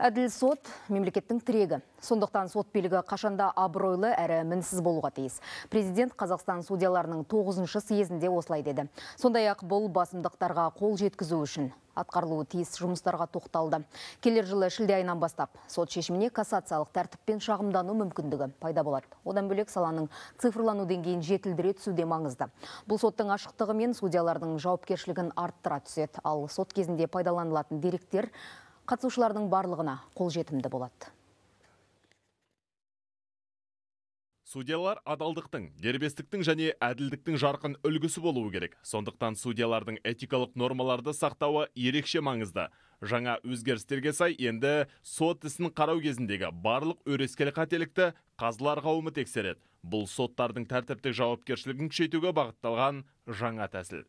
Әділ сот мемлекеттің тірегі. Сондықтан сот белгі қашанда абыройлы әрі мінсіз болуға тиіс. Президент Қазақстан судияларының тоғызыншы сезінде съезінде осылай деді. Сондай ақ бұл басымдықтарға қол жеткізу үшін атқарылуы тиіс жұмыстарға тоқталды. Келер жылы шілде айынан бастап сот шешіміне кассациялық тәртіппен шағымдану мүмкіндігі пайда болады. Одан бөлек саланың цифрлану деңгейін жетілдіре түсуде маңызды. Бұл соттың ашықтығы мен судьялардың жауапкершілігін арттыра түседі. Ал сот кезінде пайдаланылатын деректер қатысушылардың барлығына қол жетімді болады судьялар адалдықтың дербестіктің және әділдіктің жарқын үлгісі болуы керек сондықтан судьялардың этикалық нормаларды сақтауы ерекше маңызды жаңа өзгерістерге сай енді сот ісін қарау кезіндегі барлық өрескел қателікті қазылар қауымы тексереді бұл соттардың тәртіптік жауапкершілігін күшейтуге бағытталған жаңа тәсіл